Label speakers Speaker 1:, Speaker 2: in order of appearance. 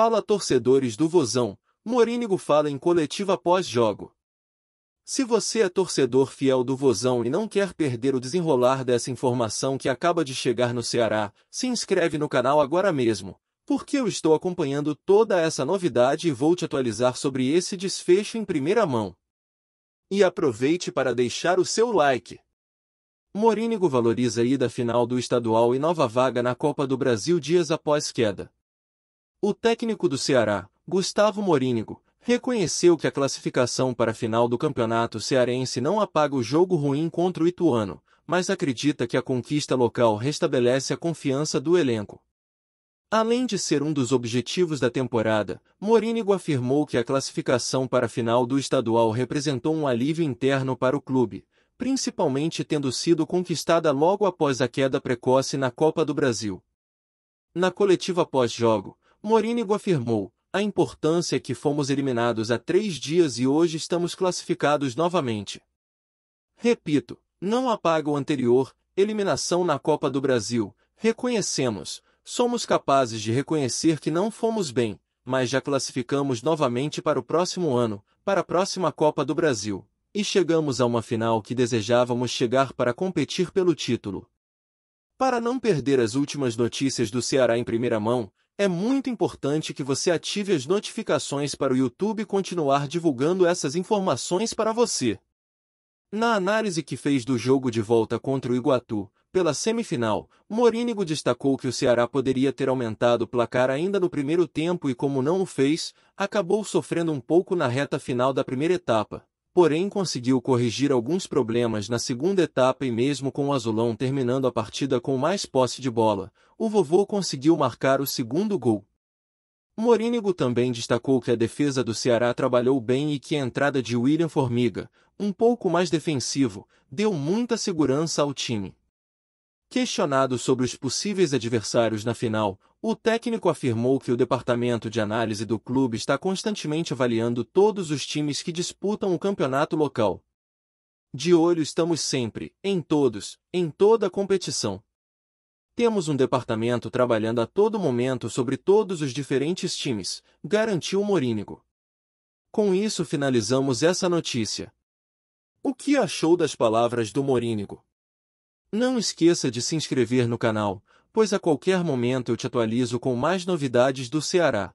Speaker 1: Fala torcedores do Vozão, Morínigo fala em coletiva pós-jogo. Se você é torcedor fiel do Vozão e não quer perder o desenrolar dessa informação que acaba de chegar no Ceará, se inscreve no canal agora mesmo, porque eu estou acompanhando toda essa novidade e vou te atualizar sobre esse desfecho em primeira mão. E aproveite para deixar o seu like. Morínigo valoriza a ida final do estadual e nova vaga na Copa do Brasil dias após queda. O técnico do Ceará, Gustavo Morínigo, reconheceu que a classificação para a final do Campeonato Cearense não apaga o jogo ruim contra o Ituano, mas acredita que a conquista local restabelece a confiança do elenco. Além de ser um dos objetivos da temporada, Morínigo afirmou que a classificação para a final do estadual representou um alívio interno para o clube, principalmente tendo sido conquistada logo após a queda precoce na Copa do Brasil. Na coletiva pós-jogo, Morínigo afirmou, a importância é que fomos eliminados há três dias e hoje estamos classificados novamente. Repito, não apaga o anterior, eliminação na Copa do Brasil, reconhecemos, somos capazes de reconhecer que não fomos bem, mas já classificamos novamente para o próximo ano, para a próxima Copa do Brasil, e chegamos a uma final que desejávamos chegar para competir pelo título. Para não perder as últimas notícias do Ceará em primeira mão, é muito importante que você ative as notificações para o YouTube continuar divulgando essas informações para você. Na análise que fez do jogo de volta contra o Iguatu, pela semifinal, Morínigo destacou que o Ceará poderia ter aumentado o placar ainda no primeiro tempo e como não o fez, acabou sofrendo um pouco na reta final da primeira etapa, porém conseguiu corrigir alguns problemas na segunda etapa e mesmo com o azulão terminando a partida com mais posse de bola, o vovô conseguiu marcar o segundo gol. Morínigo também destacou que a defesa do Ceará trabalhou bem e que a entrada de William Formiga, um pouco mais defensivo, deu muita segurança ao time. Questionado sobre os possíveis adversários na final, o técnico afirmou que o departamento de análise do clube está constantemente avaliando todos os times que disputam o campeonato local. De olho estamos sempre, em todos, em toda a competição. Temos um departamento trabalhando a todo momento sobre todos os diferentes times, garantiu Morínigo. Com isso finalizamos essa notícia. O que achou das palavras do Morínigo? Não esqueça de se inscrever no canal, pois a qualquer momento eu te atualizo com mais novidades do Ceará.